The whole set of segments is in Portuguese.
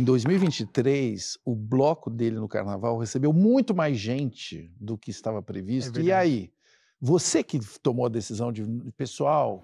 Em 2023, o bloco dele no carnaval recebeu muito mais gente do que estava é previsto. É e aí, você que tomou a decisão de, pessoal,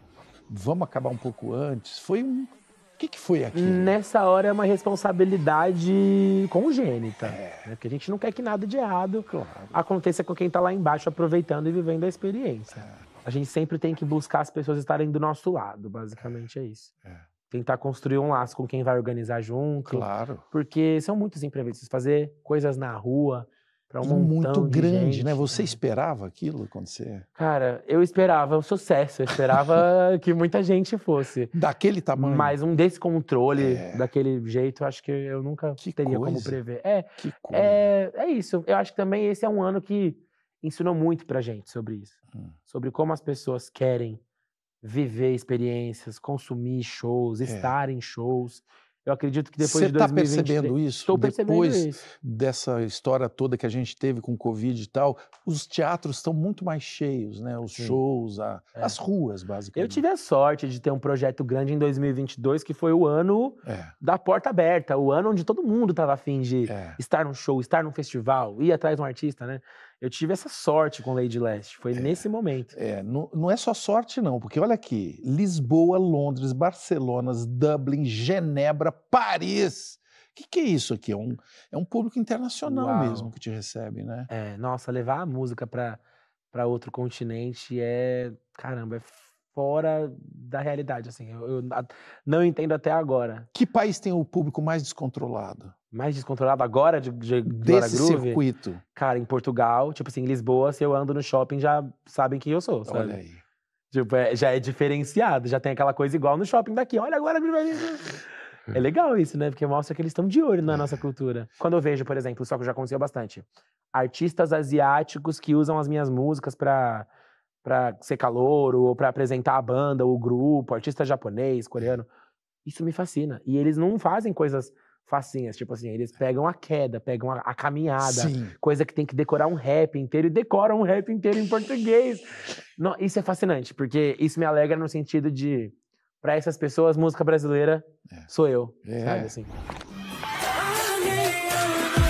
vamos acabar um pouco antes, foi um. O que, que foi aqui? Nessa hora é uma responsabilidade congênita. É. Né? Porque a gente não quer que nada de errado claro. aconteça com quem está lá embaixo aproveitando e vivendo a experiência. É. A gente sempre tem que buscar as pessoas estarem do nosso lado, basicamente é, é isso. É tentar construir um laço com quem vai organizar junto. Claro. Porque são muitos imprevistos. Fazer coisas na rua para um e muito grande, né? gente, né? Você cara. esperava aquilo acontecer? Cara, eu esperava um sucesso. Eu esperava que muita gente fosse. Daquele tamanho. Mas um descontrole é. daquele jeito, acho que eu nunca que teria coisa. como prever. É, que é, coisa. é, é isso. Eu acho que também esse é um ano que ensinou muito pra gente sobre isso. Hum. Sobre como as pessoas querem viver experiências, consumir shows, é. estar em shows. Eu acredito que depois Cê de 2020... Você está percebendo né, isso? Estou percebendo depois isso. dessa história toda que a gente teve com Covid e tal, os teatros estão muito mais cheios, né? Os Sim. shows, a... é. as ruas, basicamente. Eu tive a sorte de ter um projeto grande em 2022, que foi o ano é. da porta aberta, o ano onde todo mundo estava afim de é. estar num show, estar num festival, ir atrás de um artista, né? Eu tive essa sorte com Lady Leste, foi é, nesse momento. É, não, não é só sorte não, porque olha aqui, Lisboa, Londres, Barcelona, Dublin, Genebra, Paris. O que, que é isso aqui? É um, é um público internacional Uau. mesmo que te recebe, né? É, nossa, levar a música para outro continente é, caramba, é fora da realidade, assim. Eu, eu, não entendo até agora. Que país tem o público mais descontrolado? mais descontrolado agora de, de desse groove, circuito. Cara, em Portugal, tipo assim, em Lisboa, se eu ando no shopping já sabem quem eu sou, sabe? Olha aí. Tipo, é, já é diferenciado, já tem aquela coisa igual no shopping daqui. Olha agora, é legal isso, né? Porque mostra que eles estão de olho na nossa cultura. Quando eu vejo, por exemplo, só que já aconteceu bastante, artistas asiáticos que usam as minhas músicas para para ser calor ou para apresentar a banda, o grupo, artista japonês, coreano, isso me fascina. E eles não fazem coisas facinhas. Tipo assim, eles pegam a queda, pegam a, a caminhada, Sim. coisa que tem que decorar um rap inteiro e decoram um rap inteiro em português. Não, isso é fascinante, porque isso me alegra no sentido de, para essas pessoas, música brasileira é. sou eu, é. sabe assim. Ah,